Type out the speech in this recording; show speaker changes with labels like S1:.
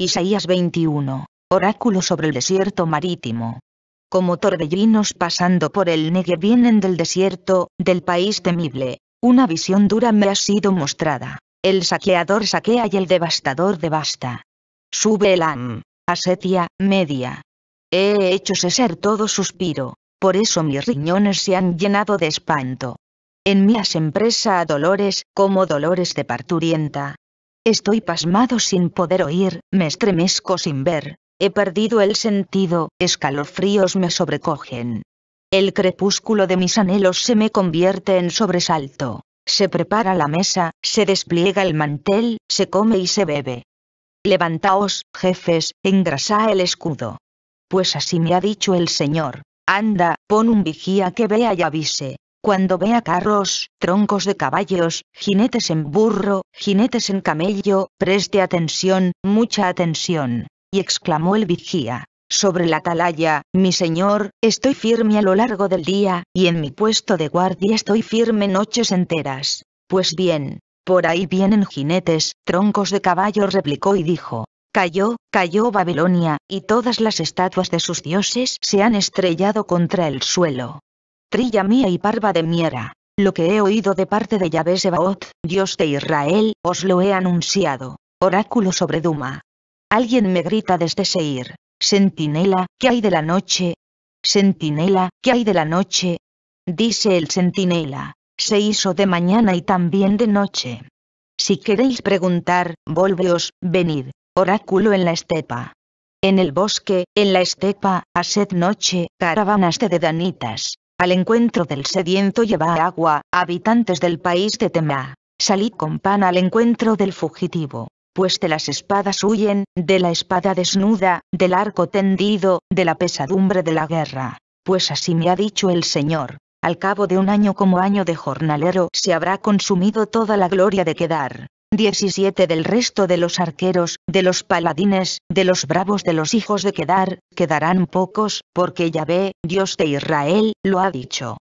S1: Isaías 21. Oráculo sobre el desierto marítimo. Como torbellinos pasando por el negue vienen del desierto, del país temible. Una visión dura me ha sido mostrada. El saqueador saquea y el devastador devasta. Sube el AM, Asetia, Media. He hecho cesar todo suspiro, por eso mis riñones se han llenado de espanto. En mí asempresa a dolores, como dolores de parturienta, Estoy pasmado sin poder oír, me estremezco sin ver, he perdido el sentido, escalofríos me sobrecogen. El crepúsculo de mis anhelos se me convierte en sobresalto. Se prepara la mesa, se despliega el mantel, se come y se bebe. Levantaos, jefes, engrasa el escudo. Pues así me ha dicho el Señor. Anda, pon un vigía que vea y avise, cuando vea carros, troncos de caballos, jinetes en burro, jinetes en camello, preste atención, mucha atención. Y exclamó el vigía. Sobre la atalaya, mi señor, estoy firme a lo largo del día, y en mi puesto de guardia estoy firme noches enteras. Pues bien, por ahí vienen jinetes, troncos de caballo replicó y dijo. Cayó, cayó Babilonia, y todas las estatuas de sus dioses se han estrellado contra el suelo trilla mía y parva de miera. Lo que he oído de parte de Yahvé Sebaot, Dios de Israel, os lo he anunciado. Oráculo sobre Duma. Alguien me grita desde Seir. Sentinela, ¿qué hay de la noche? Sentinela, ¿qué hay de la noche? Dice el sentinela. Se hizo de mañana y también de noche. Si queréis preguntar, volveos, venid. Oráculo en la estepa. En el bosque, en la estepa, haced noche, caravanas de dedanitas al encuentro del sediento lleva agua, habitantes del país de Temá, salid con pan al encuentro del fugitivo, pues de las espadas huyen, de la espada desnuda, del arco tendido, de la pesadumbre de la guerra, pues así me ha dicho el Señor, al cabo de un año como año de jornalero se habrá consumido toda la gloria de quedar, 17 del resto de los arqueros, de los paladines, de los bravos de los hijos de Quedar, quedarán pocos, porque Yahvé, Dios de Israel, lo ha dicho.